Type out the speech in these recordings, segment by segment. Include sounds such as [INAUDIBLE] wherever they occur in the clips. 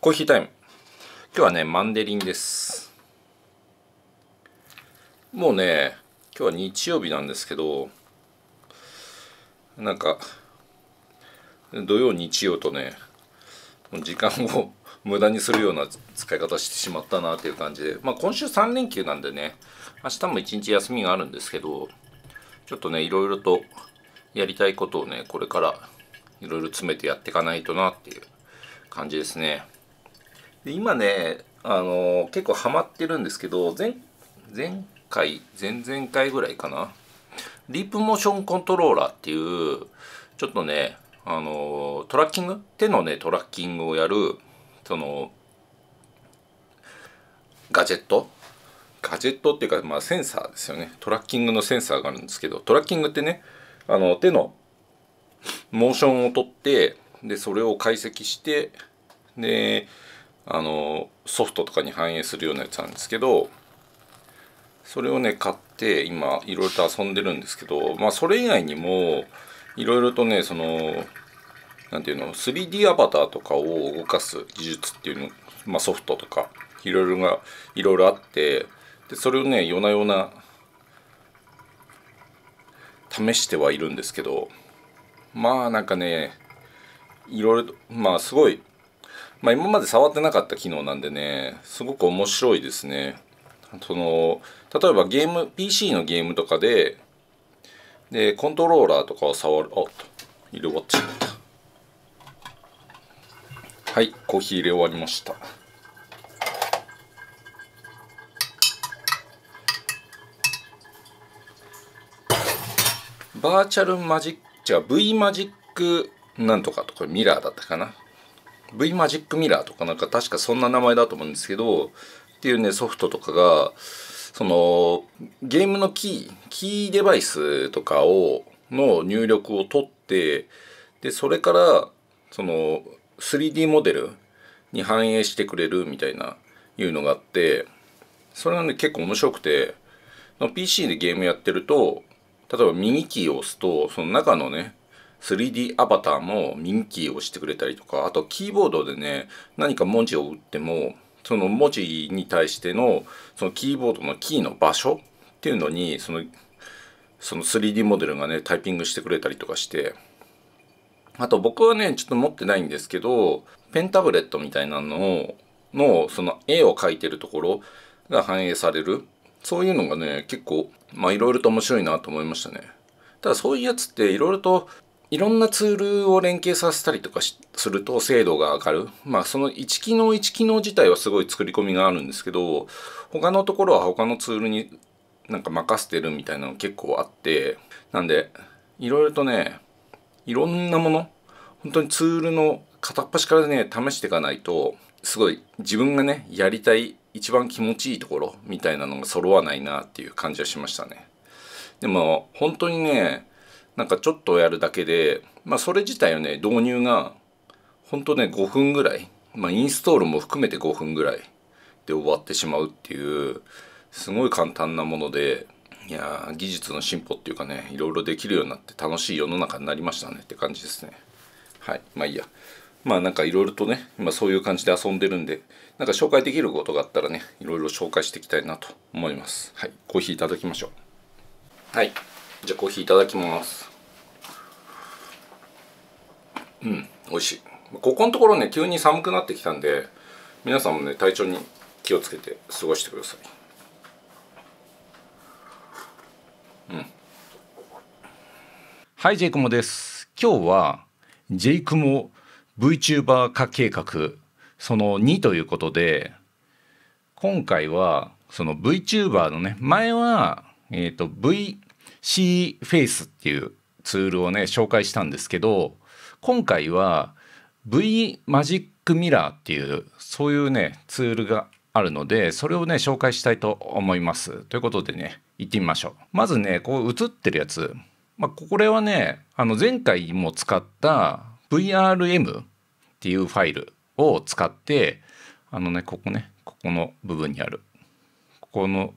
コーヒータイム今日はねマンデリンですもうね今日は日曜日なんですけどなんか土曜日曜とね時間を [LAUGHS] 無駄にするような使い方してしまったなという感じでまあ今週3連休なんでね明日も一日休みがあるんですけど、ちょっとね、いろいろとやりたいことをね、これからいろいろ詰めてやっていかないとなっていう感じですね。で今ね、あのー、結構ハマってるんですけど、前、前回、前々回ぐらいかな。ディープモーションコントローラーっていう、ちょっとね、あのー、トラッキング手のね、トラッキングをやる、その、ガジェットガジェットっていうか、まあ、センサーですよねトラッキングのセンサーがあるんですけどトラッキングってねあの手のモーションを取ってでそれを解析してであのソフトとかに反映するようなやつなんですけどそれをね買って今いろいろと遊んでるんですけどまあそれ以外にもいろいろとねその何ていうの 3D アバターとかを動かす技術っていうの、まあ、ソフトとかいろいろがいろいろあってでそれをね夜な夜な試してはいるんですけどまあなんかねいろいろまあすごい、まあ、今まで触ってなかった機能なんでねすごく面白いですねその例えばゲーム PC のゲームとかででコントローラーとかを触るあっ入れ終わっちゃったはいコーヒー入れ終わりましたバーチャルマジック、違う、V マジックなんとかと、これミラーだったかな。V マジックミラーとかなんか確かそんな名前だと思うんですけど、っていうね、ソフトとかが、その、ゲームのキー、キーデバイスとかを、の入力を取って、で、それから、その、3D モデルに反映してくれるみたいな、いうのがあって、それはね、結構面白くて、PC でゲームやってると、例えば右キーを押すとその中のね 3D アバターも右キーを押してくれたりとかあとキーボードでね何か文字を打ってもその文字に対してのそのキーボードのキーの場所っていうのにそのその 3D モデルがねタイピングしてくれたりとかしてあと僕はねちょっと持ってないんですけどペンタブレットみたいなのをのその絵を描いてるところが反映されるそういうのがね結構まあいろいろと面白いなと思いましたねただそういうやつっていろいろといろんなツールを連携させたりとかすると精度が上がる。まあその1機能1機能自体はすごい作り込みがあるんですけど、他のところは他のツールになんか任せてるみたいなの結構あって、なんでいろいろとね、いろんなもの、本当にツールの片っ端からね、試していかないと、すごい自分がね、やりたい一番気持ちいいところみたいなのが揃わないなっていう感じはしましたね。でも本当にねなんかちょっとやるだけで、まあ、それ自体はね導入が本当ね5分ぐらい、まあ、インストールも含めて5分ぐらいで終わってしまうっていうすごい簡単なものでいや技術の進歩っていうかねいろいろできるようになって楽しい世の中になりましたねって感じですね。はいまあいいやまあなんかいろいろとね今そういう感じで遊んでるんでなんか紹介できることがあったらね、いろいろ紹介していきたいなと思います。はい、コーヒーいただきましょう。はい、じゃあコーヒーいただきます。うん、美味しい。ここのところね、急に寒くなってきたんで、皆さんもね、体調に気をつけて過ごしてください。うん。はい、ジェイクモです。今日は、ジェイクモ VTuber 化計画その2ということで今回はその VTuber のね前は、えーと、と VCFace っていうツールをね紹介したんですけど今回は V マジックミラーっていうそういうねツールがあるのでそれをね紹介したいと思いますということでね行ってみましょうまずねこう映ってるやつ、まあ、これはねあの前回も使った VRM っていうファイルを使ってあのねここねここの部分にあるここの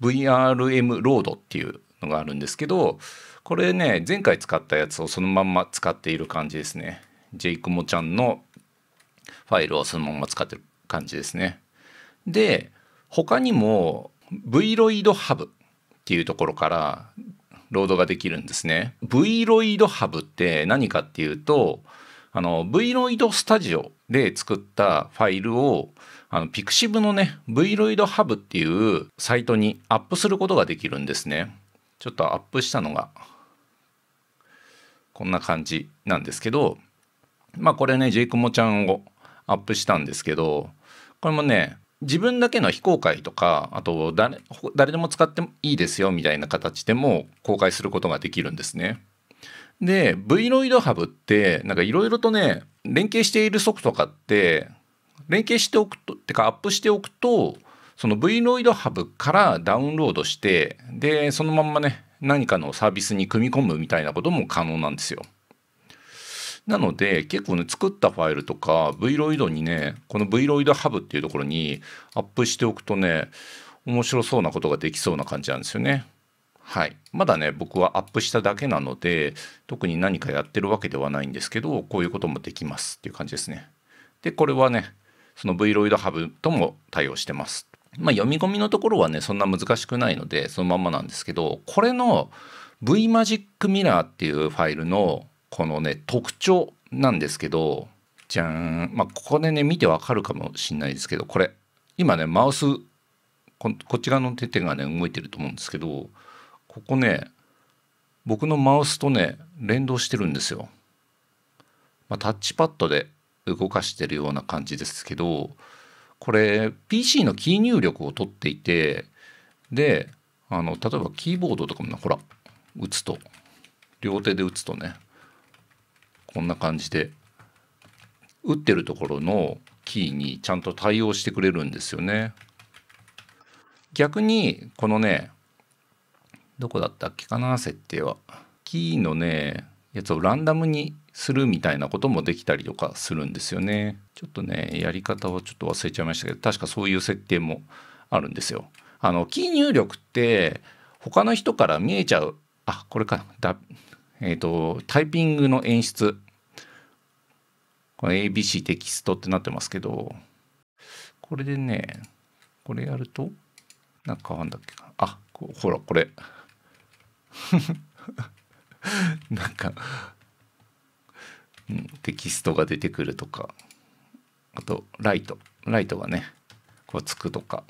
VRM ロードっていうのがあるんですけどこれね前回使ったやつをそのまんま使っている感じですねジェイクモちゃんのファイルをそのまま使ってる感じですねで他にも v r o i d Hub っていうところからロードができるんですね v r o i d Hub って何かっていうとあの v ロ o i d Studio で作ったファイルをあの Pixiv のね v ロ o i d Hub っていうサイトにアップすることができるんですね。ちょっとアップしたのがこんな感じなんですけどまあこれねジェイクモちゃんをアップしたんですけどこれもね自分だけの非公開とかあと誰でも使ってもいいですよみたいな形でも公開することができるんですね。で Vloid Hub ってなんかいろいろとね連携しているソフトとかって連携しておくとってかアップしておくとその Vloid Hub からダウンロードしてでそのまんまね何かのサービスに組み込むみたいなことも可能なんですよ。なので結構ね作ったファイルとか Vloid にねこの Vloid Hub っていうところにアップしておくとね面白そうなことができそうな感じなんですよね。はい、まだね僕はアップしただけなので特に何かやってるわけではないんですけどこういうこともできますっていう感じですね。でこれはねその Vloid Hub とも対応してます。まあ、読み込みのところはねそんな難しくないのでそのまんまなんですけどこれの Vmagic Mirror っていうファイルのこのね特徴なんですけどじゃーんまあここでね見てわかるかもしんないですけどこれ今ねマウスこっち側の手がね動いてると思うんですけどここね僕のマウスとね連動してるんですよ、まあ、タッチパッドで動かしてるような感じですけどこれ PC のキー入力を取っていてであの例えばキーボードとかもほら打つと両手で打つとねこんな感じで打ってるところのキーにちゃんと対応してくれるんですよね。逆にこのねどこだったっけかな設定は。キーのねやつをランダムにするみたいなこともできたりとかするんですよね。ちょっとねやり方をちょっと忘れちゃいましたけど確かそういう設定もあるんですよ。あのキー入力って他の人から見えちゃうあこれかだえっ、ー、とタイピングの演出この ABC テキストってなってますけどこれでねこれやるとなんかあんだっけかあほらこれ [LAUGHS] なんか、うん、テキストが出てくるとかあとライトライトがねこうつくとか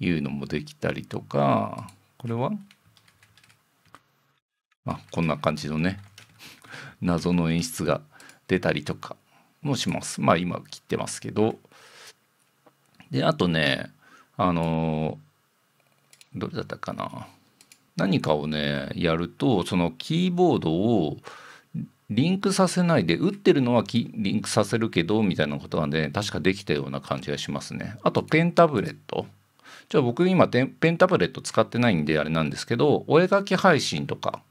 いうのもできたりとかこれはあこんな感じのね謎の演出が出たりとかもしますまあ今切ってますけどであとねあのどれだったかな何かをねやるとそのキーボードをリンクさせないで打ってるのはリンクさせるけどみたいなことがね、確かできたような感じがしますね。あとペンタブレット。じゃあ僕今ペンタブレット使ってないんであれなんですけどお絵描き配信とか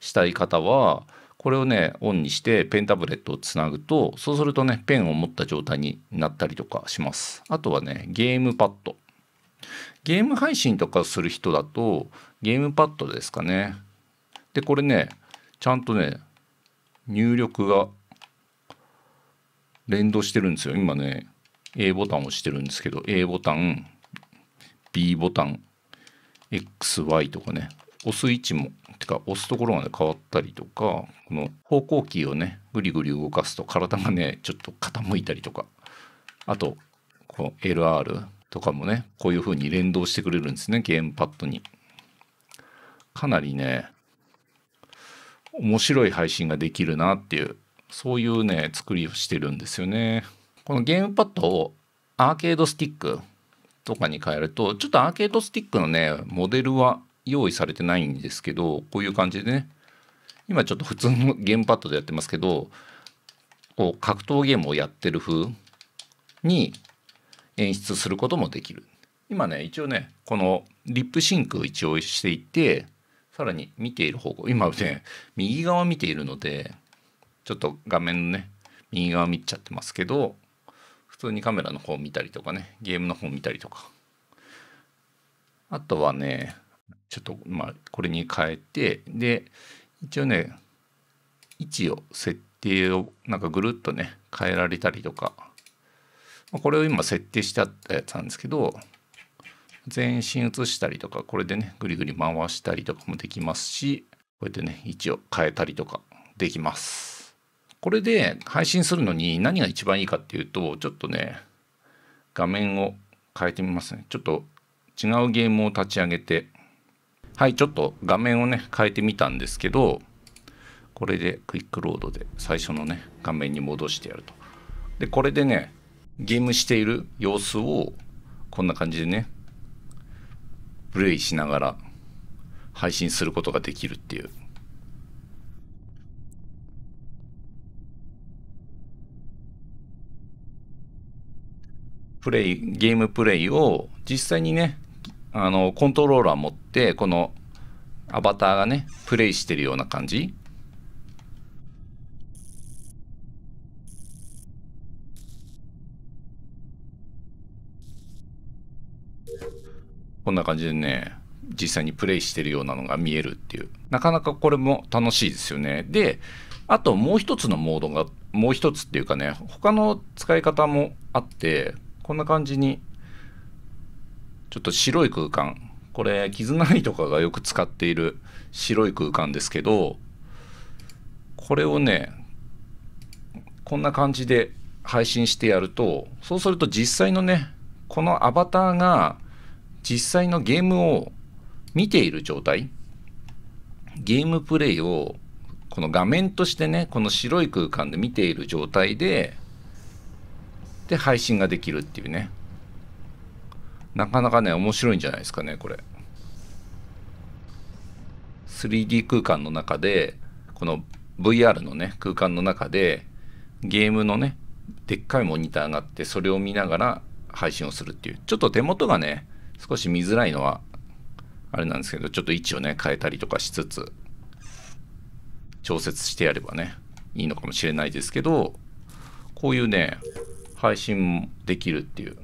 したい方はこれをねオンにしてペンタブレットをつなぐとそうするとねペンを持った状態になったりとかします。あとはねゲームパッド。ゲーム配信とかする人だとゲームパッドですかね。で、これね、ちゃんとね、入力が連動してるんですよ。今ね、A ボタンを押してるんですけど、A ボタン、B ボタン、XY とかね、押す位置も、てか押すところが、ね、変わったりとか、この方向キーをね、ぐりぐり動かすと体がね、ちょっと傾いたりとか、あと、この LR とかもね、こういう風に連動してくれるんですね、ゲームパッドに。かなりね、面白い配信ができるなっていう、そういうね、作りをしてるんですよね。このゲームパッドをアーケードスティックとかに変えると、ちょっとアーケードスティックのね、モデルは用意されてないんですけど、こういう感じでね、今ちょっと普通のゲームパッドでやってますけど、こう格闘ゲームをやってる風に演出することもできる。今ね、一応ね、このリップシンクを一応していて、さらに見ている方向今ね右側見ているのでちょっと画面のね右側見ちゃってますけど普通にカメラの方見たりとかねゲームの方見たりとかあとはねちょっとまあこれに変えてで一応ね位置を設定をなんかぐるっとね変えられたりとかこれを今設定してあったやつなんですけど全身移したりとかこれでねぐりぐり回したりとかもできますしこうやってね位置を変えたりとかできますこれで配信するのに何が一番いいかっていうとちょっとね画面を変えてみますねちょっと違うゲームを立ち上げてはいちょっと画面をね変えてみたんですけどこれでクイックロードで最初のね画面に戻してやるとでこれでねゲームしている様子をこんな感じでねプレイしながら配信することができるっていうプレイゲームプレイを実際にねあのコントローラー持ってこのアバターがねプレイしてるような感じこんな感じでね、実際にプレイしてるようなのが見えるっていう。なかなかこれも楽しいですよね。で、あともう一つのモードが、もう一つっていうかね、他の使い方もあって、こんな感じに、ちょっと白い空間。これ、絆井とかがよく使っている白い空間ですけど、これをね、こんな感じで配信してやると、そうすると実際のね、このアバターが実際のゲームを見ている状態ゲームプレイをこの画面としてねこの白い空間で見ている状態でで配信ができるっていうねなかなかね面白いんじゃないですかねこれ 3D 空間の中でこの VR のね空間の中でゲームのねでっかいモニターがあってそれを見ながら配信をするっていうちょっと手元がね少し見づらいのはあれなんですけどちょっと位置をね変えたりとかしつつ調節してやればねいいのかもしれないですけどこういうね配信もできるっていう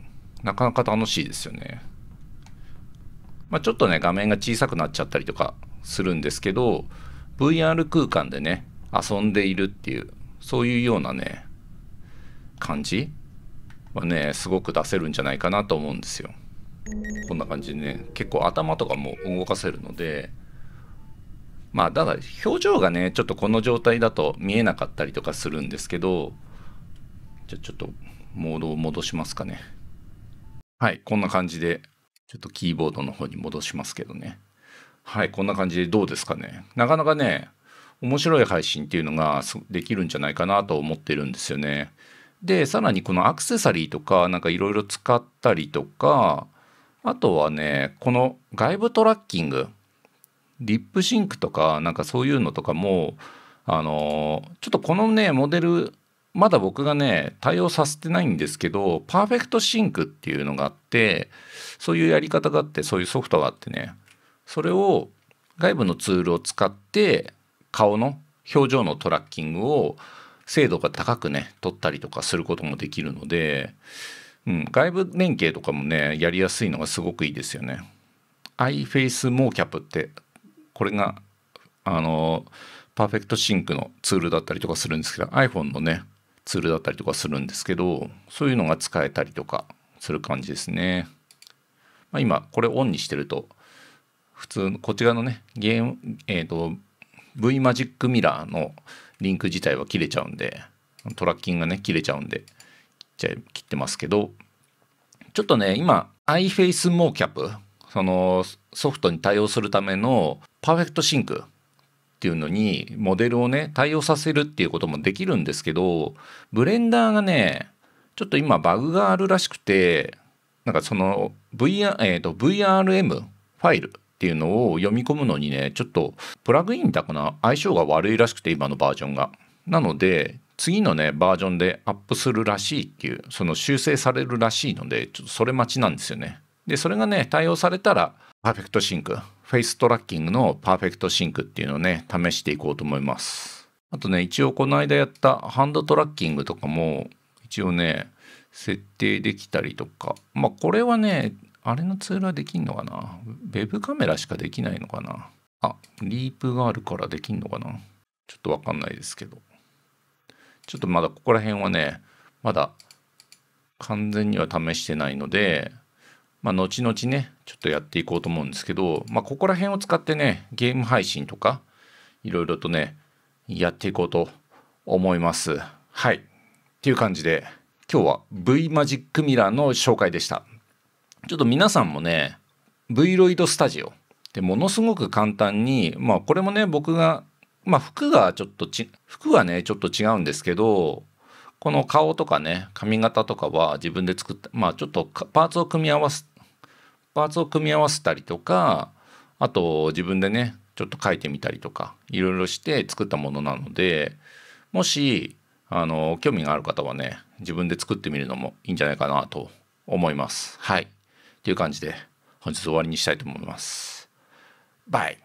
なかなか楽しいですよね。まあ、ちょっとね画面が小さくなっちゃったりとかするんですけど VR 空間でね遊んでいるっていうそういうようなね感じはねすごく出せるんじゃないかなと思うんですよ。こんな感じでね結構頭とかも動かせるのでまあただ表情がねちょっとこの状態だと見えなかったりとかするんですけどじゃあちょっとモードを戻しますかねはいこんな感じでちょっとキーボードの方に戻しますけどねはいこんな感じでどうですかねなかなかね面白い配信っていうのができるんじゃないかなと思ってるんですよねでさらにこのアクセサリーとかなんかいろいろ使ったりとかあとはねこの外部トラッキングリップシンクとかなんかそういうのとかもあのちょっとこのねモデルまだ僕がね対応させてないんですけどパーフェクトシンクっていうのがあってそういうやり方があってそういうソフトがあってねそれを外部のツールを使って顔の表情のトラッキングを精度が高くね取ったりとかすることもできるのでうん、外部連携とかもねやりやすいのがすごくいいですよね。iFace モーキャ p プってこれがあのパーフェクトシンクのツールだったりとかするんですけど iPhone のねツールだったりとかするんですけどそういうのが使えたりとかする感じですね。まあ、今これオンにしてると普通のこちらのねゲームえっ、ー、と V マジックミラーのリンク自体は切れちゃうんでトラッキングがね切れちゃうんでちゃい切ってますけどちょっとね今 iFace モーキャップそのソフトに対応するためのパーフェクトシンクっていうのにモデルをね対応させるっていうこともできるんですけどブレンダーがねちょっと今バグがあるらしくてなんかその VR、えー、と VRM ファイルっていうのを読み込むのにねちょっとプラグインだかな相性が悪いらしくて今のバージョンが。なので次のねバージョンでアップするらしいっていうその修正されるらしいのでちょっとそれ待ちなんですよねでそれがね対応されたらパーフェクトシンクフェイストラッキングのパーフェクトシンクっていうのをね試していこうと思いますあとね一応この間やったハンドトラッキングとかも一応ね設定できたりとかまあこれはねあれのツールはできんのかな ?Web カメラしかできないのかなあ、リープがあるからできんのかなちょっとわかんないですけど。ちょっとまだここら辺はね、まだ完全には試してないので、まあ、後々ね、ちょっとやっていこうと思うんですけど、まあ、ここら辺を使ってね、ゲーム配信とか、いろいろとね、やっていこうと思います。はい。っていう感じで、今日は V マジックミラーの紹介でした。ちょっと皆さんもね、v ロイドスタジオってでものすごく簡単に、まあこれもね、僕がまあ服がちょっとち服はねちょっと違うんですけどこの顔とかね髪型とかは自分で作ったまあちょっとパーツを組み合わすパーツを組み合わせたりとかあと自分でねちょっと書いてみたりとかいろいろして作ったものなのでもしあの興味がある方はね自分で作ってみるのもいいんじゃないかなと思います。はい。という感じで本日終わりにしたいと思います。バイ